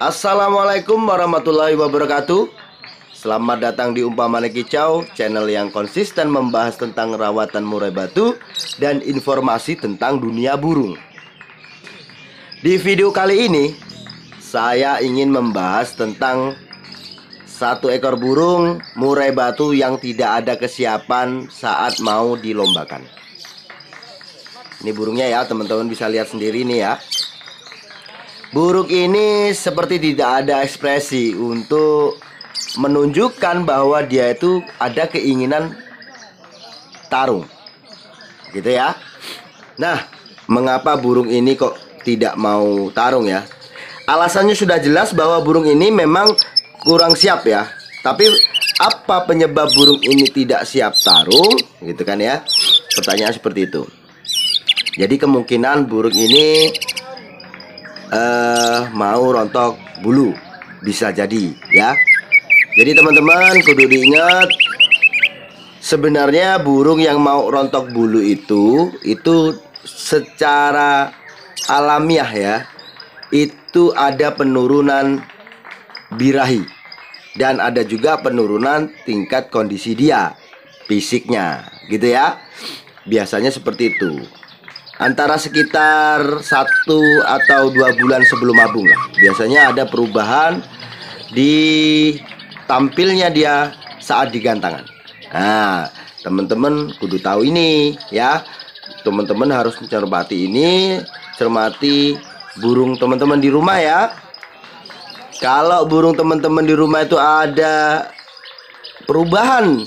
Assalamualaikum warahmatullahi wabarakatuh Selamat datang di Umpamane Kicau Channel yang konsisten membahas tentang rawatan murai batu Dan informasi tentang dunia burung Di video kali ini Saya ingin membahas tentang Satu ekor burung murai batu yang tidak ada kesiapan saat mau dilombakan Ini burungnya ya teman-teman bisa lihat sendiri nih ya Buruk ini seperti tidak ada ekspresi untuk menunjukkan bahwa dia itu ada keinginan tarung. Gitu ya. Nah, mengapa burung ini kok tidak mau tarung ya? Alasannya sudah jelas bahwa burung ini memang kurang siap ya. Tapi apa penyebab burung ini tidak siap tarung? Gitu kan ya. Pertanyaan seperti itu. Jadi kemungkinan burung ini uh, mau rontok bulu bisa jadi ya. Jadi teman-teman kudu diingat sebenarnya burung yang mau rontok bulu itu itu secara alamiah ya itu ada penurunan birahi dan ada juga penurunan tingkat kondisi dia fisiknya gitu ya biasanya seperti itu antara sekitar satu atau dua bulan sebelum mabung lah. Biasanya ada perubahan di tampilnya dia saat digantangan. Nah, teman-teman kudu tahu ini ya. Teman-teman harus mencermati ini, cermati burung teman-teman di rumah ya. Kalau burung teman-teman di rumah itu ada perubahan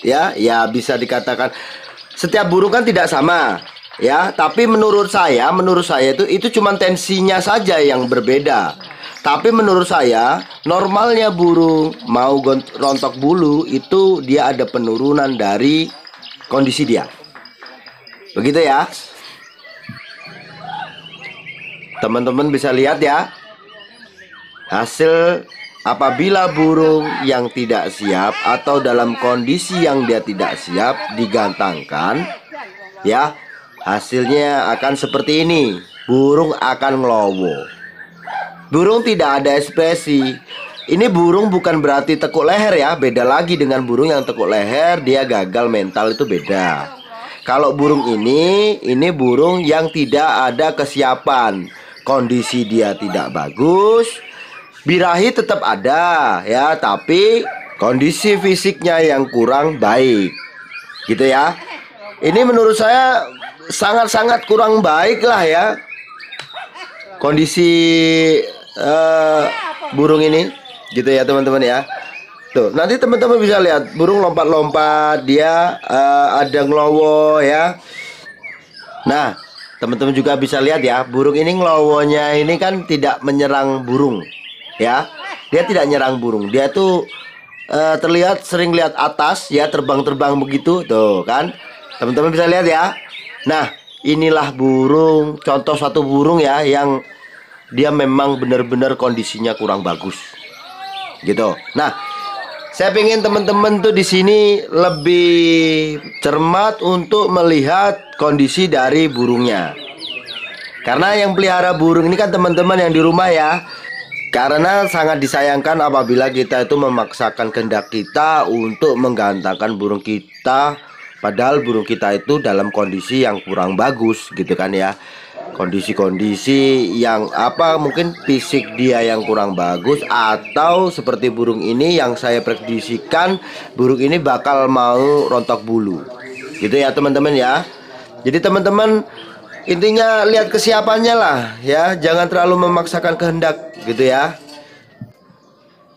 ya, ya bisa dikatakan setiap burung kan tidak sama ya tapi menurut saya menurut saya itu itu cuma tensinya saja yang berbeda tapi menurut saya normalnya burung mau rontok bulu itu dia ada penurunan dari kondisi dia begitu ya teman-teman bisa lihat ya hasil apabila burung yang tidak siap atau dalam kondisi yang dia tidak siap digantangkan ya Hasilnya akan seperti ini. Burung akan ngelowo. Burung tidak ada ekspresi. Ini burung bukan berarti tekuk leher ya, beda lagi dengan burung yang tekuk leher, dia gagal mental itu beda. Kalau burung ini, ini burung yang tidak ada kesiapan. Kondisi dia tidak bagus, birahi tetap ada ya, tapi kondisi fisiknya yang kurang baik. Gitu ya. Ini menurut saya sangat-sangat kurang baik lah ya kondisi uh, burung ini gitu ya teman-teman ya tuh nanti teman-teman bisa lihat burung lompat-lompat dia uh, ada ngelowo ya nah teman-teman juga bisa lihat ya burung ini ngelowonya ini kan tidak menyerang burung ya dia tidak nyerang burung dia tuh uh, terlihat sering lihat atas ya terbang-terbang begitu tuh kan teman-teman bisa lihat ya Nah, inilah burung, contoh satu burung ya yang dia memang benar-benar kondisinya kurang bagus. Gitu. Nah, saya pengen teman-teman tuh di sini lebih cermat untuk melihat kondisi dari burungnya. Karena yang pelihara burung ini kan teman-teman yang di rumah ya. Karena sangat disayangkan apabila kita itu memaksakan kehendak kita untuk menggantangkan burung kita Padahal burung kita itu dalam kondisi yang kurang bagus gitu kan ya kondisi-kondisi yang apa mungkin fisik dia yang kurang bagus atau seperti burung ini yang saya prediksikan burung ini bakal mau rontok bulu gitu ya teman-teman ya jadi teman-teman intinya lihat kesiapannya lah ya jangan terlalu memaksakan kehendak gitu ya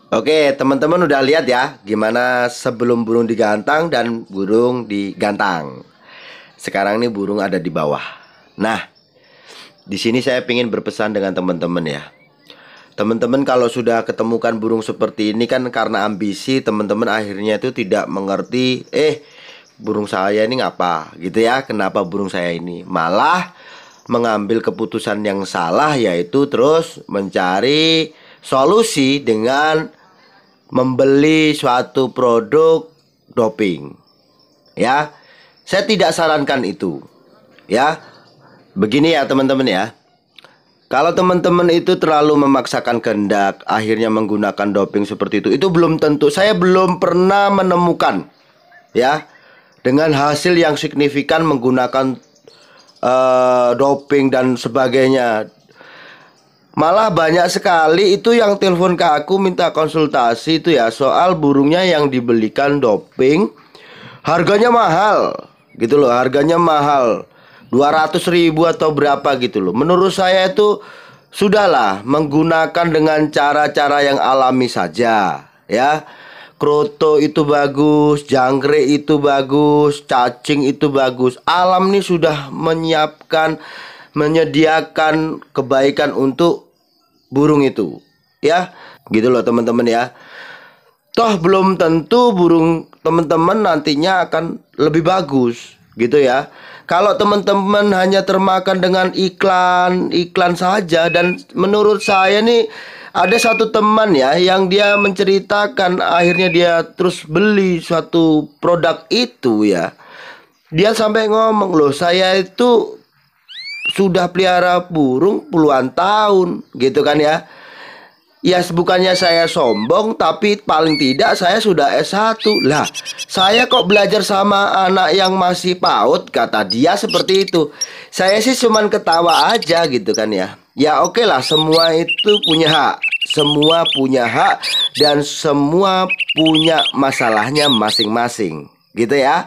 Oke, teman-teman udah lihat ya gimana sebelum burung digantang dan burung digantang. Sekarang ini burung ada di bawah. Nah, di sini saya ingin berpesan dengan teman-teman ya. Teman-teman kalau sudah ketemukan burung seperti ini kan karena ambisi teman-teman akhirnya itu tidak mengerti eh burung saya ini ngapa gitu ya kenapa burung saya ini malah mengambil keputusan yang salah yaitu terus mencari solusi dengan membeli suatu produk doping. Ya. Saya tidak sarankan itu. Ya. Begini ya teman-teman ya. Kalau teman-teman itu terlalu memaksakan kehendak, akhirnya menggunakan doping seperti itu, itu belum tentu. Saya belum pernah menemukan, ya, dengan hasil yang signifikan menggunakan uh, doping dan sebagainya. Malah banyak sekali itu yang telepon ke aku minta konsultasi itu ya soal burungnya yang dibelikan doping. Harganya mahal gitu loh, harganya mahal. 200.000 atau berapa gitu loh. Menurut saya itu sudahlah menggunakan dengan cara-cara yang alami saja ya. Kroto itu bagus, jangkrik itu bagus, cacing itu bagus. Alam ini sudah menyiapkan menyediakan kebaikan untuk burung itu. Ya, gitu loh teman-teman ya. Toh belum tentu burung teman-teman nantinya akan lebih bagus gitu ya. Kalau teman-teman hanya termakan dengan iklan-iklan saja dan menurut saya nih ada satu teman ya yang dia menceritakan akhirnya dia terus beli suatu produk itu ya. Dia sampai ngomong loh, saya itu sudah pelihara burung puluhan tahun gitu kan ya Ya bukannya saya sombong tapi paling tidak saya sudah S1 Lah saya kok belajar sama anak yang masih PAUD kata dia seperti itu Saya sih cuman ketawa aja gitu kan ya Ya oke okay lah semua itu punya hak Semua punya hak dan semua punya masalahnya masing-masing gitu ya.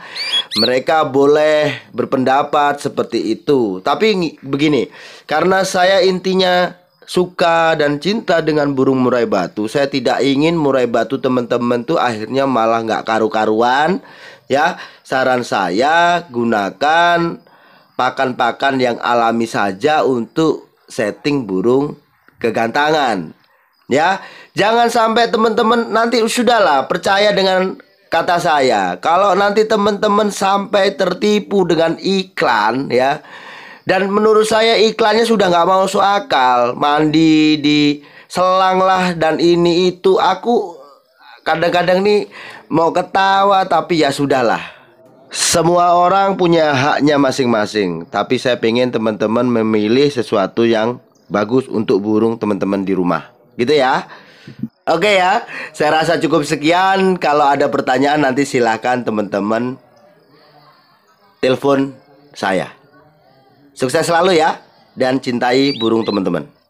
Mereka boleh berpendapat seperti itu. Tapi begini, karena saya intinya suka dan cinta dengan burung murai batu, saya tidak ingin murai batu teman-teman tuh akhirnya malah nggak karu-karuan. Ya, saran saya gunakan pakan-pakan yang alami saja untuk setting burung kegantangan. Ya, jangan sampai teman-teman nanti sudahlah percaya dengan kata saya, kalau nanti teman-teman sampai tertipu dengan iklan ya, dan menurut saya iklannya sudah nggak mau akal, mandi di selang lah dan ini itu aku kadang-kadang nih mau ketawa tapi ya sudahlah. Semua orang punya haknya masing-masing, tapi saya pengen teman-teman memilih sesuatu yang bagus untuk burung teman-teman di rumah. Gitu ya. Oke ya, saya rasa cukup sekian. Kalau ada pertanyaan nanti silahkan teman-teman telepon saya. Sukses selalu ya dan cintai burung teman-teman.